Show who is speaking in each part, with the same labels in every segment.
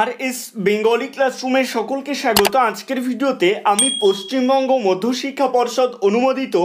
Speaker 1: আর S Bengali ক্লাসরুমে সকলকে স্বাগত আজকের ভিডিওতে আমি পশ্চিমবঙ্গ মধ্যশিক্ষা পর্ষদ অনুমোদিত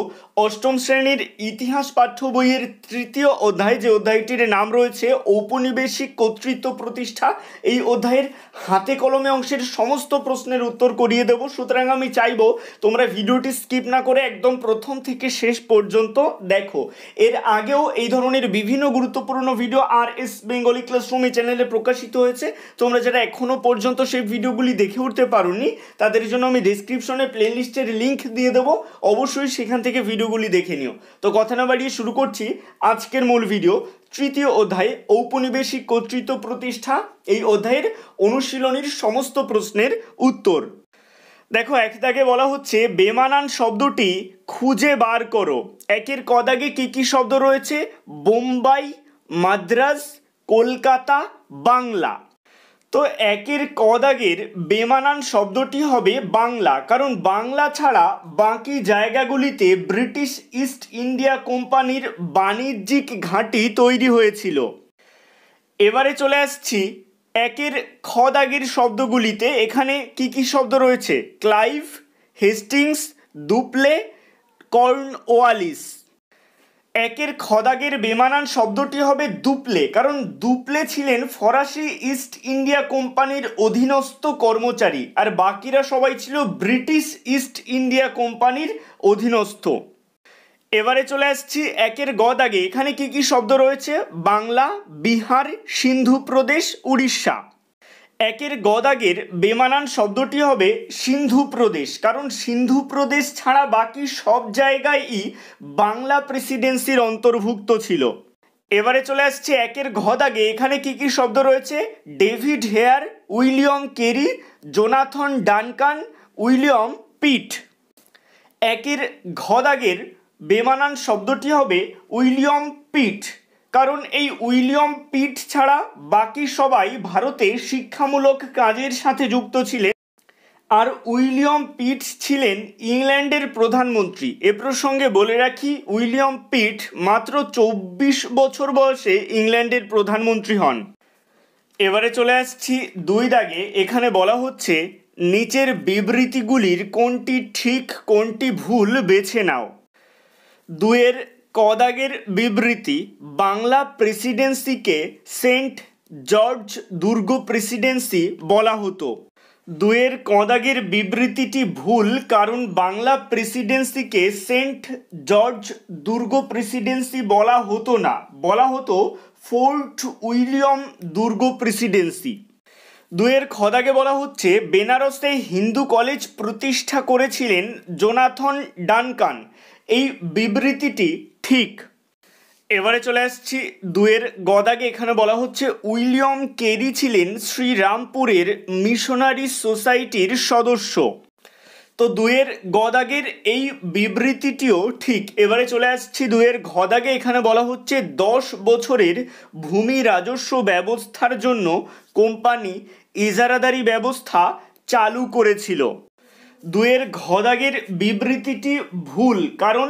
Speaker 1: অষ্টম শ্রেণীর ইতিহাস পাঠ্য বইয়ের তৃতীয় অধ্যায় যে অধ্যায়টির নাম রয়েছে ঔপনিবেশিক কর্তৃত্ব প্রতিষ্ঠা এই অধ্যায়ের হাতে কলমে অংশের সমস্ত প্রশ্নের উত্তর করিয়ে দেব সুতরাং আমি চাইব তোমরা ভিডিওটি স্কিপ না করে একদম প্রথম থেকে শেষ পর্যন্ত দেখো এর আগেও এই ধরনের বিভিন্ন গুরুত্বপূর্ণ video R S Bengali classroom এই চ্যানেলে প্রকাশিত হয়েছে তোমরা যারা এখনও পর্যন্ত সেই ভিডিওগুলি দেখে উঠতে পারোনি তাদের জন্য আমি ডিসক্রিপশনে প্লেলিস্টের লিঙ্ক দিয়ে দেবো অবশ্যই সেখান থেকে ভিডিওগুলি দেখে নিও তো কথা না বাড়িয়ে শুরু করছি আজকের মূল ভিডিও তৃতীয় অধ্যায় ঔপনিবেশিক কর্তৃত্ব প্রতিষ্ঠা এই অধ্যায়ের অনুশীলনীর সমস্ত প্রশ্নের উত্তর দেখো এক দাগে বলা হচ্ছে বেমানান শব্দটি খুঁজে বার করো একের কদাগে কী কী শব্দ রয়েছে বোম্বাই মাদ্রাজ কলকাতা বাংলা তো একের কদাগের বেমানান শব্দটি হবে বাংলা কারণ বাংলা ছাড়া বাকি জায়গাগুলিতে ব্রিটিশ ইস্ট ইন্ডিয়া কোম্পানির বাণিজ্যিক ঘাঁটি তৈরি হয়েছিল এবারে চলে আসছি একের খদাগের শব্দগুলিতে এখানে কি কি শব্দ রয়েছে ক্লাইভ হেস্টিংস দুপলে কর্নওয়ালিস একের খদাগের বেমানান শব্দটি হবে দুপলে কারণ দুপলে ছিলেন ফরাসি ইস্ট ইন্ডিয়া কোম্পানির অধীনস্থ কর্মচারী আর বাকিরা সবাই ছিল ব্রিটিশ ইস্ট ইন্ডিয়া কোম্পানির অধীনস্থ এবারে চলে আসছি একের গদ আগে এখানে কি কি শব্দ রয়েছে বাংলা বিহার সিন্ধু প্রদেশ উড়িষ্যা একের গদাগের বেমানান শব্দটি হবে সিন্ধু প্রদেশ কারণ সিন্ধু প্রদেশ ছাড়া বাকি সব জায়গায়ই বাংলা প্রেসিডেন্সির অন্তর্ভুক্ত ছিল এবারে চলে আসছে একের ঘদাগে এখানে কি কি শব্দ রয়েছে David Hare William Carey Jonathan Duncan William Pitt একের ঘদাগের বেমানান শব্দটি হবে উইলিয়াম পিট কারণ এই উইলিয়াম পিট ছাড়া বাকি সবাই ভারতে শিক্ষামূলক কাজের সাথে যুক্ত ছিলেন আর উইলিয়াম পিট ছিলেন ইংল্যান্ডের প্রধানমন্ত্রী এ প্রসঙ্গে বলে রাখি উইলিয়াম পিট মাত্র চব্বিশ বছর বয়সে ইংল্যান্ডের প্রধানমন্ত্রী হন এবারে চলে আসছি দুই দাগে এখানে বলা হচ্ছে নিচের বিবৃতিগুলির কোনটি ঠিক কোনটি ভুল বেছে নাও দুয়ের কদাগের বিবৃতি বাংলা প্রেসিডেন্সিকে সেন্ট জর্জ দুর্গ প্রেসিডেন্সি বলা হতো দুয়ের কদাগের বিবৃতিটি ভুল কারণ বাংলা প্রেসিডেন্সিকে সেন্ট জর্জ দুর্গ প্রেসিডেন্সি বলা হতো না বলা হতো ফোর্ট উইলিয়াম দুর্গ প্রেসিডেন্সি দুয়ের খদাকে বলা হচ্ছে বেনারসে হিন্দু কলেজ প্রতিষ্ঠা করেছিলেন জোনাথন ডানকান এই বিবৃতিটি ঠিক এবারে চলে আসছি দুয়ের গদাকে এখানে বলা হচ্ছে উইলিয়াম কেরি ছিলেন শ্রীরামপুরের মিশনারি সোসাইটির সদস্য তো দুয়ের গদাগের এই বিবৃতিটিও ঠিক এবারে চলে আসছি দুয়ের ঘদাগে এখানে বলা হচ্ছে দশ বছরের ভূমি রাজস্ব ব্যবস্থার জন্য কোম্পানি ইজারাদারি ব্যবস্থা চালু করেছিল দুয়ের ঘদাগের বিবৃতিটি ভুল কারণ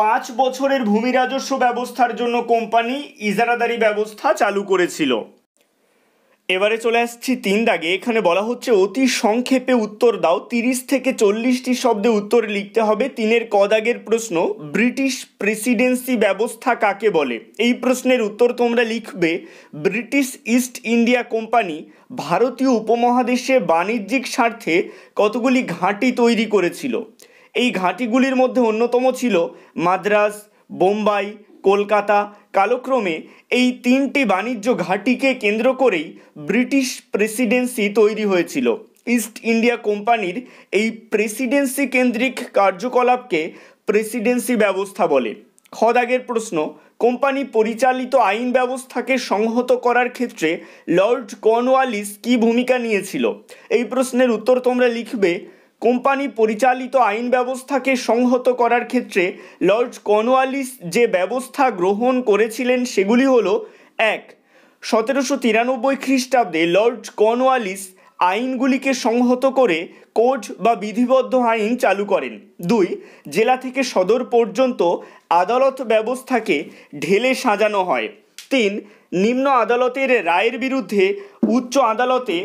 Speaker 1: পাঁচ বছরের ভূমি রাজস্ব ব্যবস্থার জন্য কোম্পানি ইজারাদারি ব্যবস্থা চালু করেছিল এবারে চলে আসছি তিন দাগে এখানে বলা হচ্ছে অতি সংক্ষেপে উত্তর দাও তিরিশ থেকে চল্লিশটি শব্দে উত্তর লিখতে হবে তিনের কদাগের প্রশ্ন ব্রিটিশ প্রেসিডেন্সি ব্যবস্থা কাকে বলে এই প্রশ্নের উত্তর তোমরা লিখবে ব্রিটিশ ইস্ট ইন্ডিয়া কোম্পানি ভারতীয় উপমহাদেশে বাণিজ্যিক স্বার্থে কতগুলি ঘাঁটি তৈরি করেছিল এই ঘাঁটিগুলির মধ্যে অন্যতম ছিল মাদ্রাস বোম্বাই কলকাতা কালক্রমে এই তিনটি বাণিজ্য ঘাঁটিকে কেন্দ্র করেই ব্রিটিশ প্রেসিডেন্সি তৈরি হয়েছিল ইস্ট ইন্ডিয়া কোম্পানির এই প্রেসিডেন্সি কেন্দ্রিক কার্যকলাপকে প্রেসিডেন্সি ব্যবস্থা বলে খদাগের প্রশ্ন কোম্পানি পরিচালিত আইন ব্যবস্থাকে সংহত করার ক্ষেত্রে লর্ড কর্নওয়ালিস কি ভূমিকা নিয়েছিল এই প্রশ্নের উত্তর তোমরা লিখবে কোম্পানি পরিচালিত আইন ব্যবস্থাকে সংহত করার ক্ষেত্রে লর্ড কর্নওয়ালিস যে ব্যবস্থা গ্রহণ করেছিলেন সেগুলি হলো এক সতেরোশো তিরানব্বই খ্রিস্টাব্দে লর্ড কর্নওয়ালিস আইনগুলিকে সংহত করে কোর্ট বা বিধিবদ্ধ আইন চালু করেন দুই জেলা থেকে সদর পর্যন্ত আদালত ব্যবস্থাকে ঢেলে সাজানো হয় তিন নিম্ন আদালতের রায়ের বিরুদ্ধে উচ্চ আদালতে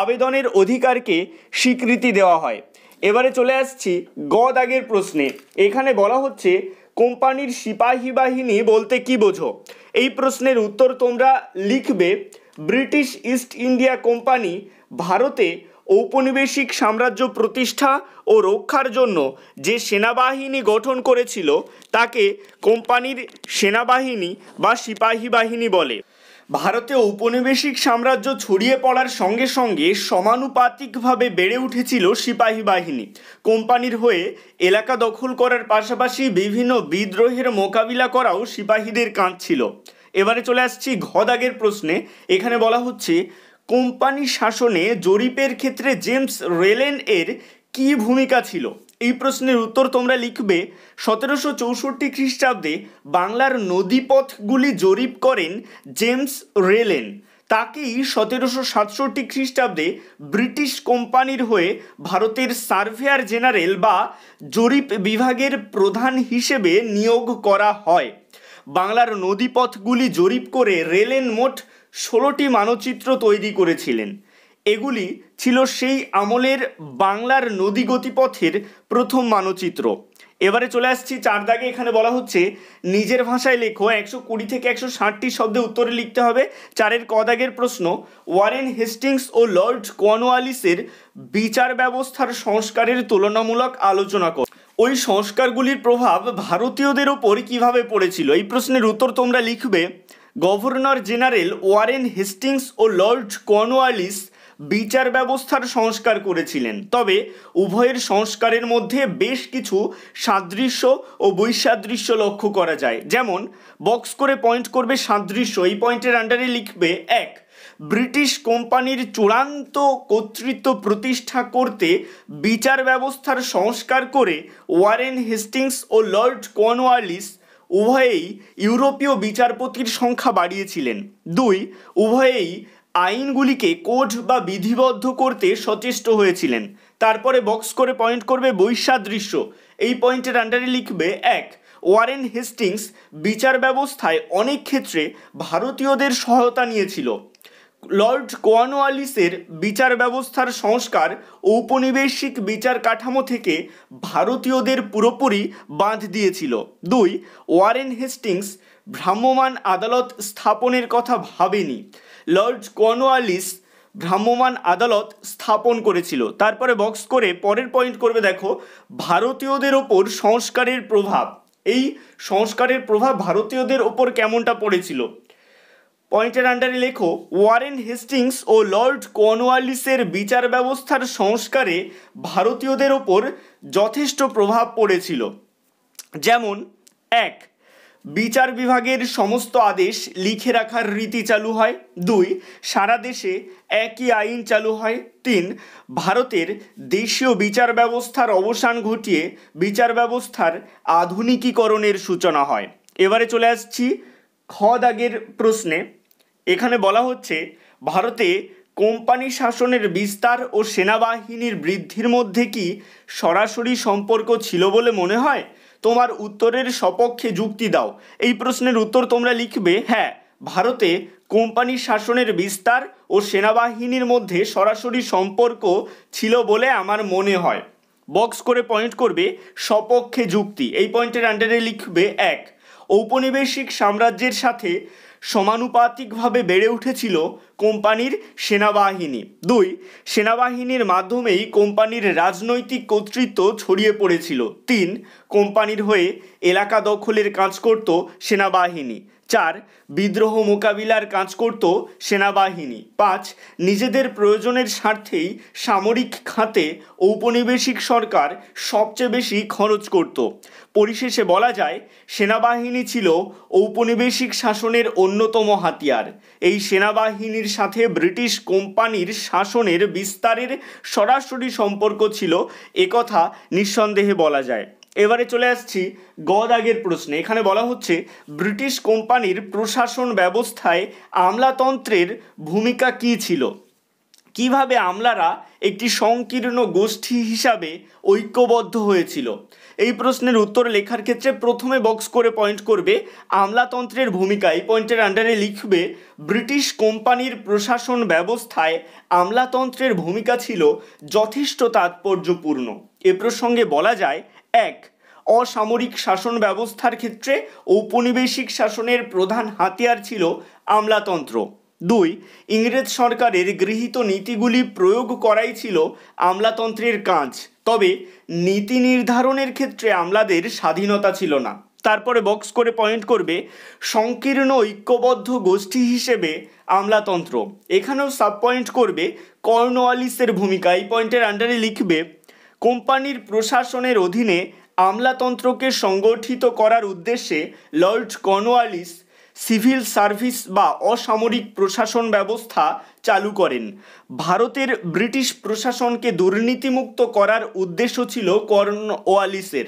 Speaker 1: আবেদনের অধিকারকে স্বীকৃতি দেওয়া হয় এবারে চলে আসছি গ দাগের প্রশ্নে এখানে বলা হচ্ছে কোম্পানির সিপাহী বাহিনী বলতে কি বোঝো এই প্রশ্নের উত্তর তোমরা লিখবে ব্রিটিশ ইস্ট ইন্ডিয়া কোম্পানি ভারতে ঔপনিবেশিক সাম্রাজ্য প্রতিষ্ঠা ও রক্ষার জন্য যে সেনাবাহিনী গঠন করেছিল তাকে কোম্পানির সেনাবাহিনী বা সিপাহী বাহিনী বলে ভারতে ঔপনিবেশিক সাম্রাজ্য ছড়িয়ে পড়ার সঙ্গে সঙ্গে সমানুপাতিকভাবে বেড়ে উঠেছিল সিপাহী বাহিনী কোম্পানির হয়ে এলাকা দখল করার পাশাপাশি বিভিন্ন বিদ্রোহের মোকাবিলা করাও সিপাহীদের কাঁধ ছিল এবারে চলে আসছি ঘদাগের প্রশ্নে এখানে বলা হচ্ছে কোম্পানি শাসনে জরিপের ক্ষেত্রে জেমস রেলেন এর কী ভূমিকা ছিল এই প্রশ্নের উত্তর তোমরা লিখবে সতেরোশো চৌষট্টি খ্রিস্টাব্দে বাংলার নদীপথগুলি জরিপ করেন জেমস রেলেন তাকেই সতেরোশো সাতষট্টি খ্রিস্টাব্দে ব্রিটিশ কোম্পানির হয়ে ভারতের সার্ভেয়ার জেনারেল বা জরিপ বিভাগের প্রধান হিসেবে নিয়োগ করা হয় বাংলার নদীপথগুলি জরিপ করে রেলেন মোট ষোলোটি মানচিত্র তৈরি করেছিলেন এগুলি ছিল সেই আমলের বাংলার নদী গতিপথের প্রথম মানচিত্র এবারে চলে আসছি চার দাগে এখানে বলা হচ্ছে নিজের ভাষায় লেখো একশো কুড়ি থেকে একশো ষাটটি শব্দে উত্তরে লিখতে হবে চারের কদাগের প্রশ্ন ওয়ারেন হেস্টিংস ও লর্ড কনওয়ালিসের বিচার ব্যবস্থার সংস্কারের তুলনামূলক আলোচনা কর ওই সংস্কারগুলির প্রভাব ভারতীয়দের ওপর কিভাবে পড়েছিল এই প্রশ্নের উত্তর তোমরা লিখবে গভর্নর জেনারেল ওয়ারেন হেস্টিংস ও লর্ড কনওয়ালিস বিচার ব্যবস্থার সংস্কার করেছিলেন তবে উভয়ের সংস্কারের মধ্যে বেশ কিছু সাদৃশ্য ও বৈসাদৃশ্য লক্ষ্য করা যায় যেমন বক্স করে পয়েন্ট করবে সাদৃশ্য এই পয়েন্টের আন্ডারে লিখবে এক ব্রিটিশ কোম্পানির চূড়ান্ত কর্তৃত্ব প্রতিষ্ঠা করতে বিচার ব্যবস্থার সংস্কার করে ওয়ারেন হেস্টিংস ও লর্ড কর্নওয়ালিস উভয়েই ইউরোপীয় বিচারপতির সংখ্যা বাড়িয়েছিলেন দুই উভয়েই আইনগুলিকে কোড বা বিধিবদ্ধ করতে সচেষ্ট হয়েছিলেন তারপরে বক্স করে পয়েন্ট করবে বৈশাদৃশ্য এই পয়েন্টের আন্ডারে লিখবে এক ওয়ারেন হেস্টিংস বিচার ব্যবস্থায় অনেক ক্ষেত্রে ভারতীয়দের সহায়তা নিয়েছিল লর্ড কোয়ানোয়ালিসের বিচার ব্যবস্থার সংস্কার ঔপনিবেশিক বিচার কাঠামো থেকে ভারতীয়দের পুরোপুরি বাঁধ দিয়েছিল দুই ওয়ারেন হেস্টিংস ভ্রাম্যমাণ আদালত স্থাপনের কথা ভাবেনি লর্ড কর্নওয়ালিস ভ্রাম্যমাণ আদালত স্থাপন করেছিল তারপরে বক্স করে পরের পয়েন্ট করবে দেখো ভারতীয়দের ওপর সংস্কারের প্রভাব এই সংস্কারের প্রভাব ভারতীয়দের ওপর কেমনটা পড়েছিল পয়েন্টের আন্ডারে লেখো ওয়ারেন হেস্টিংস ও লর্ড কর্নওয়ালিসের বিচার ব্যবস্থার সংস্কারে ভারতীয়দের ওপর যথেষ্ট প্রভাব পড়েছিল যেমন এক বিচার বিভাগের সমস্ত আদেশ লিখে রাখার রীতি চালু হয় দুই সারা দেশে একই আইন চালু হয় তিন ভারতের দেশীয় বিচার ব্যবস্থার অবসান ঘটিয়ে বিচার ব্যবস্থার আধুনিকীকরণের সূচনা হয় এবারে চলে আসছি খ দাগের প্রশ্নে এখানে বলা হচ্ছে ভারতে কোম্পানি শাসনের বিস্তার ও সেনাবাহিনীর বৃদ্ধির মধ্যে কি সরাসরি সম্পর্ক ছিল বলে মনে হয় তোমার উত্তরের সপক্ষে যুক্তি দাও এই প্রশ্নের উত্তর তোমরা লিখবে হ্যাঁ ভারতে কোম্পানি শাসনের বিস্তার ও সেনাবাহিনীর মধ্যে সরাসরি সম্পর্ক ছিল বলে আমার মনে হয় বক্স করে পয়েন্ট করবে সপক্ষে যুক্তি এই পয়েন্টের আন্ডারে লিখবে এক ঔপনিবেশিক সাম্রাজ্যের সাথে সমানুপাতিকভাবে বেড়ে উঠেছিল কোম্পানির সেনাবাহিনী দুই সেনাবাহিনীর মাধ্যমেই কোম্পানির রাজনৈতিক কর্তৃত্ব ছড়িয়ে পড়েছিল তিন কোম্পানির হয়ে এলাকা দখলের কাজ করত সেনাবাহিনী চার বিদ্রোহ মোকাবিলার কাজ করত সেনাবাহিনী পাঁচ নিজেদের প্রয়োজনের স্বার্থেই সামরিক খাতে ঔপনিবেশিক সরকার সবচেয়ে বেশি খরচ করত পরিশেষে বলা যায় সেনাবাহিনী ছিল ঔপনিবেশিক শাসনের অন্যতম হাতিয়ার এই সেনাবাহিনীর সাথে ব্রিটিশ কোম্পানির শাসনের বিস্তারের সরাসরি সম্পর্ক ছিল একথা নিঃসন্দেহে বলা যায় এবারে চলে আসছি গদাগের প্রশ্নে এখানে বলা হচ্ছে ব্রিটিশ কোম্পানির প্রশাসন ব্যবস্থায় আমলাতন্ত্রের ভূমিকা কী ছিল কিভাবে আমলারা একটি সংকীর্ণ গোষ্ঠী হিসাবে ঐক্যবদ্ধ হয়েছিল এই প্রশ্নের উত্তর লেখার ক্ষেত্রে প্রথমে বক্স করে পয়েন্ট করবে আমলাতন্ত্রের ভূমিকা এই পয়েন্টের আন্ডারে লিখবে ব্রিটিশ কোম্পানির প্রশাসন ব্যবস্থায় আমলাতন্ত্রের ভূমিকা ছিল যথেষ্ট তাৎপর্যপূর্ণ এ প্রসঙ্গে বলা যায় এক অসামরিক শাসন ব্যবস্থার ক্ষেত্রে ঔপনিবেশিক শাসনের প্রধান হাতিয়ার ছিল আমলাতন্ত্র দুই ইংরেজ সরকারের গৃহীত নীতিগুলি প্রয়োগ করাই ছিল আমলাতন্ত্রের কাজ তবে নীতি নির্ধারণের ক্ষেত্রে আমলাদের স্বাধীনতা ছিল না তারপরে বক্স করে পয়েন্ট করবে সংকীর্ণ ঐক্যবদ্ধ গোষ্ঠী হিসেবে আমলাতন্ত্র এখানেও সাব পয়েন্ট করবে কর্নওয়ালিসের ভূমিকা এই পয়েন্টের আন্ডারে লিখবে কোম্পানির প্রশাসনের অধীনে আমলাতন্ত্রকে সংগঠিত করার উদ্দেশ্যে লর্ড কর্নওয়ালিস সিভিল সার্ভিস বা অসামরিক প্রশাসন ব্যবস্থা চালু করেন ভারতের ব্রিটিশ প্রশাসনকে দুর্নীতিমুক্ত করার উদ্দেশ্য ছিল কর্নওয়ালিসের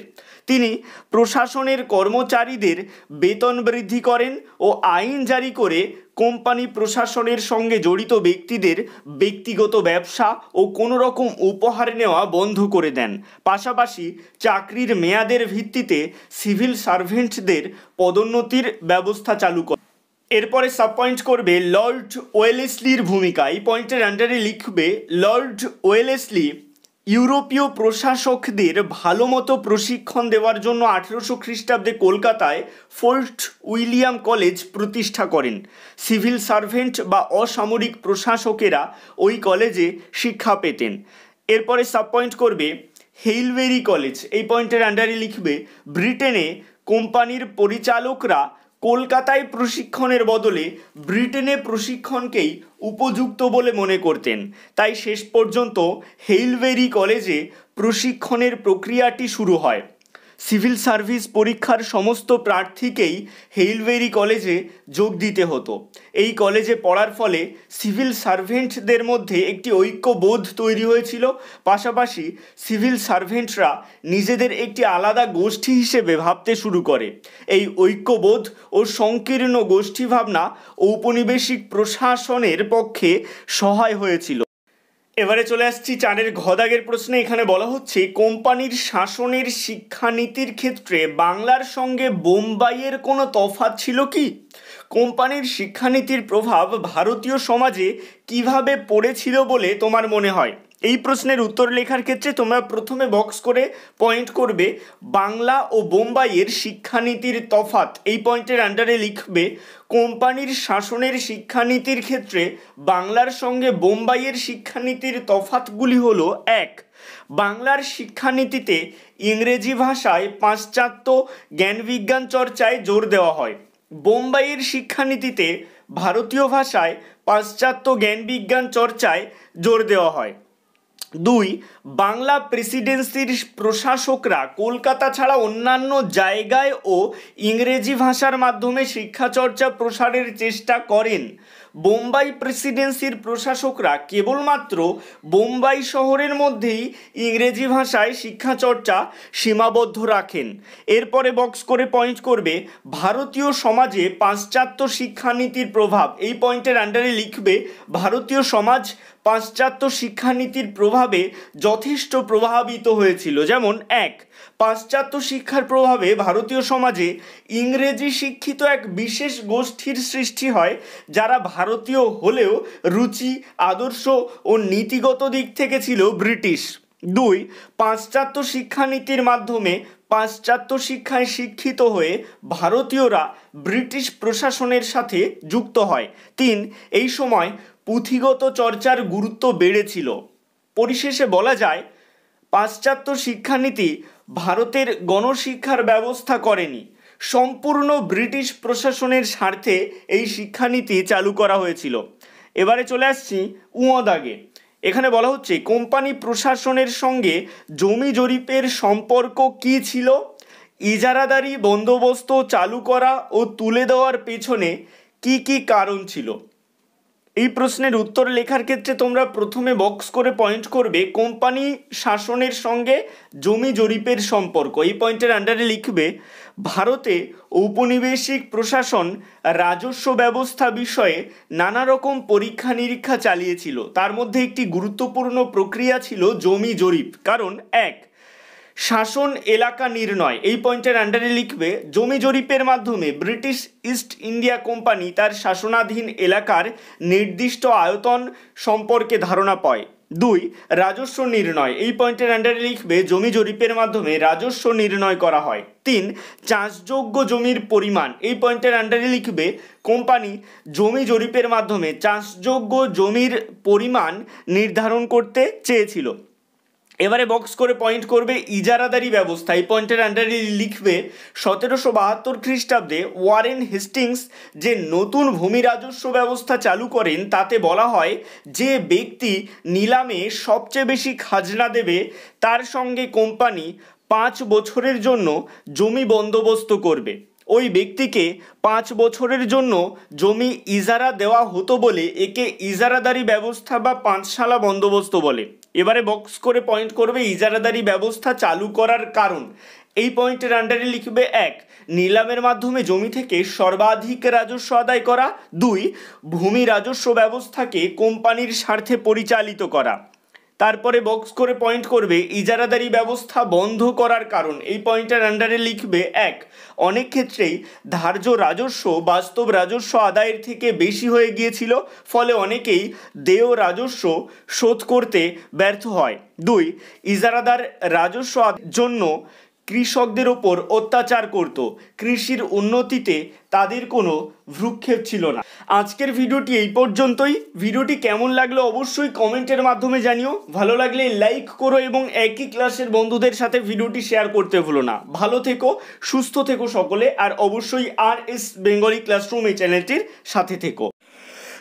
Speaker 1: তিনি প্রশাসনের কর্মচারীদের বেতন বৃদ্ধি করেন ও আইন জারি করে কোম্পানি প্রশাসনের সঙ্গে জড়িত ব্যক্তিদের ব্যক্তিগত ব্যবসা ও কোনো রকম উপহার নেওয়া বন্ধ করে দেন পাশাপাশি চাকরির মেয়াদের ভিত্তিতে সিভিল সার্ভেন্টদের পদোন্নতির ব্যবস্থা চালু করে এরপরে সাবপয়েন্ট করবে লর্ড ওয়েলেসলির ভূমিকায় এই পয়েন্টের আন্ডারে লিখবে লর্ড ওয়েলেসলি ইউরোপীয় প্রশাসকদের ভালো মতো প্রশিক্ষণ দেওয়ার জন্য আঠেরোশো খ্রিস্টাব্দে কলকাতায় ফোর্ট উইলিয়াম কলেজ প্রতিষ্ঠা করেন সিভিল সার্ভেন্ট বা অসামরিক প্রশাসকেরা ওই কলেজে শিক্ষা পেতেন এরপরে সাব পয়েন্ট করবে হেইলভেরি কলেজ এই পয়েন্টের আন্ডারে লিখবে ব্রিটেনে কোম্পানির পরিচালকরা কলকাতায় প্রশিক্ষণের বদলে ব্রিটেনে প্রশিক্ষণকেই উপযুক্ত বলে মনে করতেন তাই শেষ পর্যন্ত হেইলভেরি কলেজে প্রশিক্ষণের প্রক্রিয়াটি শুরু হয় সিভিল সার্ভিস পরীক্ষার সমস্ত প্রার্থীকেই হেইলবেরি কলেজে যোগ দিতে হতো এই কলেজে পড়ার ফলে সিভিল সার্ভেন্টদের মধ্যে একটি ঐক্যবোধ তৈরি হয়েছিল পাশাপাশি সিভিল সার্ভেন্টরা নিজেদের একটি আলাদা গোষ্ঠী হিসেবে ভাবতে শুরু করে এই ঐক্যবোধ ও সংকীর্ণ গোষ্ঠী ভাবনা ঔপনিবেশিক প্রশাসনের পক্ষে সহায় হয়েছিল এবারে চলে আসছি চারের ঘদাগের প্রশ্নে এখানে বলা হচ্ছে কোম্পানির শাসনের শিক্ষানীতির ক্ষেত্রে বাংলার সঙ্গে বোম্বাইয়ের কোনো তফাৎ ছিল কি কোম্পানির শিক্ষানীতির প্রভাব ভারতীয় সমাজে কিভাবে পড়েছিল বলে তোমার মনে হয় এই প্রশ্নের উত্তর লেখার ক্ষেত্রে তোমরা প্রথমে বক্স করে পয়েন্ট করবে বাংলা ও বোম্বাইয়ের শিক্ষানীতির তফাত এই পয়েন্টের আন্ডারে লিখবে কোম্পানির শাসনের শিক্ষানীতির ক্ষেত্রে বাংলার সঙ্গে বোম্বাইয়ের শিক্ষানীতির তফাতগুলি হল এক বাংলার শিক্ষানীতিতে ইংরেজি ভাষায় পাশ্চাত্য জ্ঞানবিজ্ঞান চর্চায় জোর দেওয়া হয় বোম্বাইয়ের শিক্ষানীতিতে ভারতীয় ভাষায় পাশ্চাত্য জ্ঞানবিজ্ঞান চর্চায় জোর দেওয়া হয় দুই বাংলা প্রেসিডেন্সির প্রশাসকরা কলকাতা ছাড়া অন্যান্য জায়গায় ও ইংরেজি ভাষার মাধ্যমে শিক্ষাচর্চা প্রসারের চেষ্টা করেন বোম্বাই প্রেসিডেন্সির প্রশাসকরা কেবলমাত্র বোম্বাই শহরের মধ্যেই ইংরেজি ভাষায় শিক্ষাচর্চা সীমাবদ্ধ রাখেন এরপরে বক্স করে পয়েন্ট করবে ভারতীয় সমাজে পাশ্চাত্য শিক্ষানীতির প্রভাব এই পয়েন্টের আন্ডারে লিখবে ভারতীয় সমাজ পাশ্চাত্য শিক্ষানীতির প্রভাবে যথেষ্ট প্রভাবিত হয়েছিল যেমন এক পাশ্চাত্য শিক্ষার প্রভাবে ভারতীয় সমাজে ইংরেজি শিক্ষিত এক বিশেষ গোষ্ঠীর সৃষ্টি হয় যারা ভারতীয় হলেও রুচি আদর্শ ও নীতিগত দিক থেকে ছিল ব্রিটিশ দুই পাশ্চাত্য শিক্ষানীতির মাধ্যমে পাশ্চাত্য শিক্ষায় শিক্ষিত হয়ে ভারতীয়রা ব্রিটিশ প্রশাসনের সাথে যুক্ত হয় তিন এই সময় পুঁথিগত চর্চার গুরুত্ব বেড়েছিল পরিশেষে বলা যায় পাশ্চাত্য শিক্ষানীতি ভারতের গণশিক্ষার ব্যবস্থা করেনি সম্পূর্ণ ব্রিটিশ প্রশাসনের স্বার্থে এই শিক্ষানীতি চালু করা হয়েছিল এবারে চলে আসছি উঁয়দাগে এখানে বলা হচ্ছে কোম্পানি প্রশাসনের সঙ্গে জমি জরিপের সম্পর্ক কি ছিল ইজারাদারি বন্দোবস্ত চালু করা ও তুলে দেওয়ার পেছনে কি কি কারণ ছিল এই প্রশ্নের উত্তর লেখার ক্ষেত্রে তোমরা প্রথমে বক্স করে পয়েন্ট করবে কোম্পানি শাসনের সঙ্গে জমি জরিপের সম্পর্ক এই পয়েন্টের আন্ডারে লিখবে ভারতে ঔপনিবেশিক প্রশাসন রাজস্ব ব্যবস্থা বিষয়ে নানা রকম পরীক্ষা নিরীক্ষা চালিয়েছিল তার মধ্যে একটি গুরুত্বপূর্ণ প্রক্রিয়া ছিল জমি জরিপ কারণ এক শাসন এলাকা নির্ণয় এই পয়েন্টের আন্ডারে লিখবে জমি জরিপের মাধ্যমে ব্রিটিশ ইস্ট ইন্ডিয়া কোম্পানি তার শাসনাধীন এলাকার নির্দিষ্ট আয়তন সম্পর্কে ধারণা পায় দুই রাজস্ব নির্ণয় এই পয়েন্টের আন্ডারে লিখবে জমি জরিপের মাধ্যমে রাজস্ব নির্ণয় করা হয় তিন চাষযোগ্য জমির পরিমাণ এই পয়েন্টের আন্ডারে লিখবে কোম্পানি জমি জরিপের মাধ্যমে চাষযোগ্য জমির পরিমাণ নির্ধারণ করতে চেয়েছিল এবারে বক্স করে পয়েন্ট করবে ইজারাদারি ব্যবস্থা এই পয়েন্টের আন্ডারে লিখবে সতেরোশো বাহাত্তর খ্রিস্টাব্দে ওয়ারেন হেস্টিংস যে নতুন ভূমি রাজস্ব ব্যবস্থা চালু করেন তাতে বলা হয় যে ব্যক্তি নিলামে সবচেয়ে বেশি খাজনা দেবে তার সঙ্গে কোম্পানি পাঁচ বছরের জন্য জমি বন্দোবস্ত করবে ওই ব্যক্তিকে পাঁচ বছরের জন্য জমি ইজারা দেওয়া হতো বলে একে ইজারাদারি ব্যবস্থা বা পাঁচশালা বন্দোবস্ত বলে এবারে বক্স করে পয়েন্ট করবে ইজারাদারি ব্যবস্থা চালু করার কারণ এই পয়েন্টের আন্ডারে লিখবে এক নিলামের মাধ্যমে জমি থেকে সর্বাধিক রাজস্ব আদায় করা দুই ভূমি রাজস্ব ব্যবস্থাকে কোম্পানির স্বার্থে পরিচালিত করা তারপরে বক্স করে পয়েন্ট করবে ইজারাদারি ব্যবস্থা বন্ধ করার কারণ এই পয়েন্টের আন্ডারে লিখবে এক অনেক ক্ষেত্রেই ধার্য রাজস্ব বাস্তব রাজস্ব আদায়ের থেকে বেশি হয়ে গিয়েছিল ফলে অনেকেই দেয় রাজস্ব শোধ করতে ব্যর্থ হয় দুই ইজারাদার রাজস্ব জন্য কৃষকদের ওপর অত্যাচার করত কৃষির উন্নতিতে তাদের কোনো ভ্রুক্ষেপ ছিল না আজকের ভিডিওটি এই পর্যন্তই ভিডিওটি কেমন লাগলো অবশ্যই কমেন্টের মাধ্যমে জানিও ভালো লাগলে লাইক করো এবং একই ক্লাসের বন্ধুদের সাথে ভিডিওটি শেয়ার করতে ভুলো না ভালো থেকো সুস্থ থেকো সকলে আর অবশ্যই আর এস বেঙ্গলি ক্লাসরুম এই চ্যানেলটির সাথে থেকো